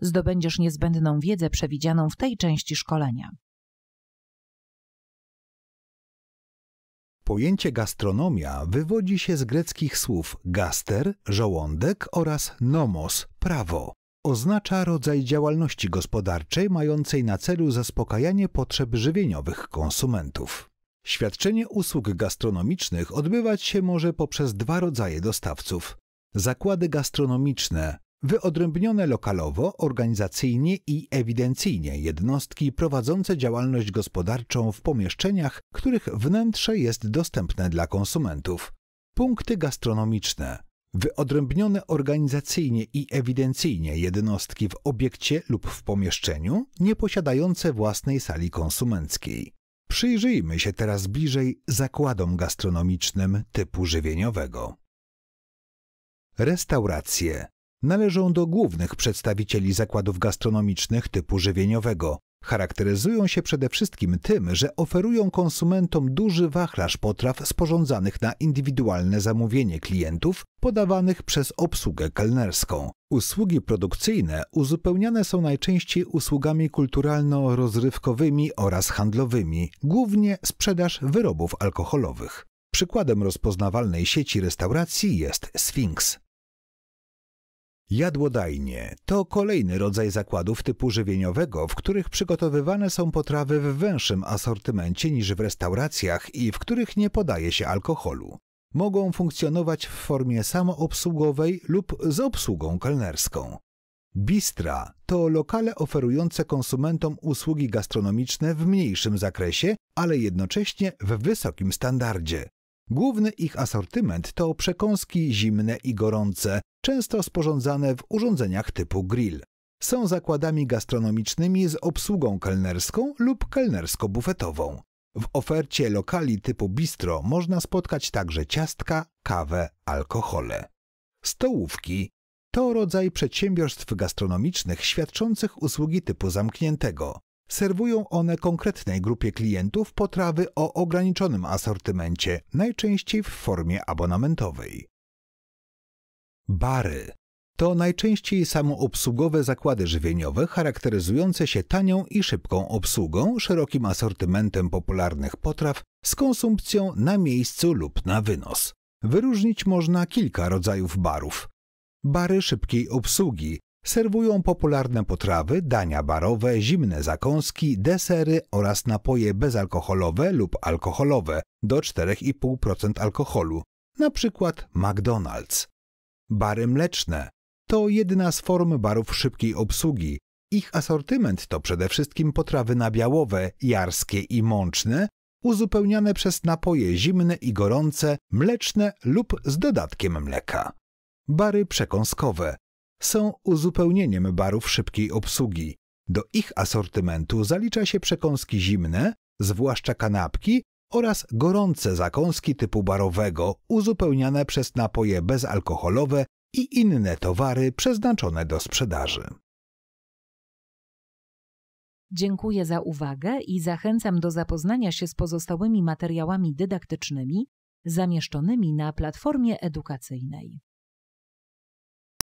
zdobędziesz niezbędną wiedzę przewidzianą w tej części szkolenia. Pojęcie gastronomia wywodzi się z greckich słów gaster, żołądek oraz nomos, prawo. Oznacza rodzaj działalności gospodarczej mającej na celu zaspokajanie potrzeb żywieniowych konsumentów. Świadczenie usług gastronomicznych odbywać się może poprzez dwa rodzaje dostawców. Zakłady gastronomiczne wyodrębnione lokalowo, organizacyjnie i ewidencyjnie jednostki prowadzące działalność gospodarczą w pomieszczeniach, których wnętrze jest dostępne dla konsumentów. Punkty gastronomiczne wyodrębnione organizacyjnie i ewidencyjnie jednostki w obiekcie lub w pomieszczeniu nieposiadające własnej sali konsumenckiej. Przyjrzyjmy się teraz bliżej zakładom gastronomicznym typu żywieniowego. Restauracje należą do głównych przedstawicieli zakładów gastronomicznych typu żywieniowego. Charakteryzują się przede wszystkim tym, że oferują konsumentom duży wachlarz potraw sporządzanych na indywidualne zamówienie klientów, podawanych przez obsługę kelnerską. Usługi produkcyjne uzupełniane są najczęściej usługami kulturalno-rozrywkowymi oraz handlowymi, głównie sprzedaż wyrobów alkoholowych. Przykładem rozpoznawalnej sieci restauracji jest Sphinx. Jadłodajnie to kolejny rodzaj zakładów typu żywieniowego, w których przygotowywane są potrawy w węższym asortymencie niż w restauracjach i w których nie podaje się alkoholu. Mogą funkcjonować w formie samoobsługowej lub z obsługą kelnerską. Bistra to lokale oferujące konsumentom usługi gastronomiczne w mniejszym zakresie, ale jednocześnie w wysokim standardzie. Główny ich asortyment to przekąski zimne i gorące, często sporządzane w urządzeniach typu grill. Są zakładami gastronomicznymi z obsługą kelnerską lub kelnersko-bufetową. W ofercie lokali typu bistro można spotkać także ciastka, kawę, alkohole. Stołówki to rodzaj przedsiębiorstw gastronomicznych świadczących usługi typu zamkniętego. Serwują one konkretnej grupie klientów potrawy o ograniczonym asortymencie, najczęściej w formie abonamentowej. Bary to najczęściej samoobsługowe zakłady żywieniowe charakteryzujące się tanią i szybką obsługą, szerokim asortymentem popularnych potraw z konsumpcją na miejscu lub na wynos. Wyróżnić można kilka rodzajów barów. Bary szybkiej obsługi serwują popularne potrawy, dania barowe, zimne zakąski, desery oraz napoje bezalkoholowe lub alkoholowe do 4,5% alkoholu, np. McDonald's. Bary mleczne to jedna z form barów szybkiej obsługi. Ich asortyment to przede wszystkim potrawy nabiałowe, jarskie i mączne, uzupełniane przez napoje zimne i gorące, mleczne lub z dodatkiem mleka. Bary przekąskowe są uzupełnieniem barów szybkiej obsługi. Do ich asortymentu zalicza się przekąski zimne, zwłaszcza kanapki oraz gorące zakąski typu barowego, uzupełniane przez napoje bezalkoholowe i inne towary przeznaczone do sprzedaży. Dziękuję za uwagę i zachęcam do zapoznania się z pozostałymi materiałami dydaktycznymi zamieszczonymi na platformie edukacyjnej.